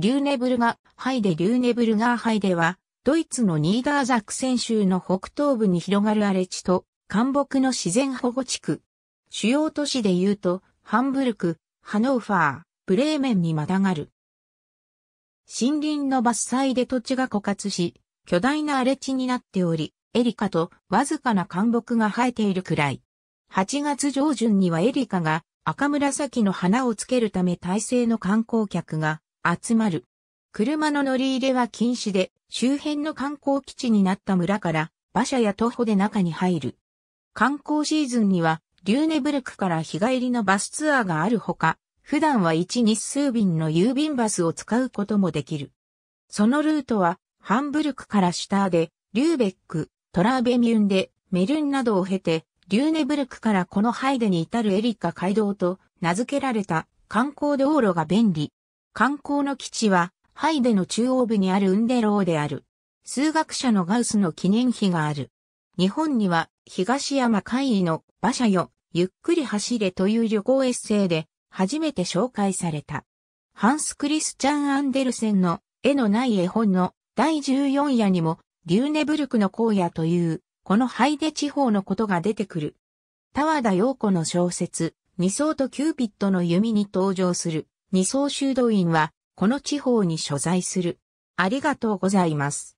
リューネブルガ、ハイデ・リューネブルガーハイデは、ドイツのニーダーザクセン州の北東部に広がる荒れ地と、干木の自然保護地区。主要都市で言うと、ハンブルク、ハノーファー、ブレーメンにまたがる。森林の伐採で土地が枯渇し、巨大な荒れ地になっており、エリカとわずかな干木が生えているくらい。8月上旬にはエリカが赤紫の花をつけるため大勢の観光客が集まる。車の乗り入れは禁止で、周辺の観光基地になった村から、馬車や徒歩で中に入る。観光シーズンには、リューネブルクから日帰りのバスツアーがあるほか、普段は1日数便の郵便バスを使うこともできる。そのルートは、ハンブルクからシュターで、リューベック、トラーベミュンで、メルンなどを経て、リューネブルクからこのハイデに至るエリカ街道と名付けられた観光道路が便利。観光の基地は、ハイデの中央部にあるウンデローである。数学者のガウスの記念碑がある。日本には、東山会議の馬車よ、ゆっくり走れという旅行エッセイで、初めて紹介された。ハンス・クリスチャン・アンデルセンの絵のない絵本の第14夜にも、リューネブルクの荒野という、このハイデ地方のことが出てくる。タワダ・ヨーコの小説、二層とキューピッドの弓に登場する。二層修道院は、この地方に所在する。ありがとうございます。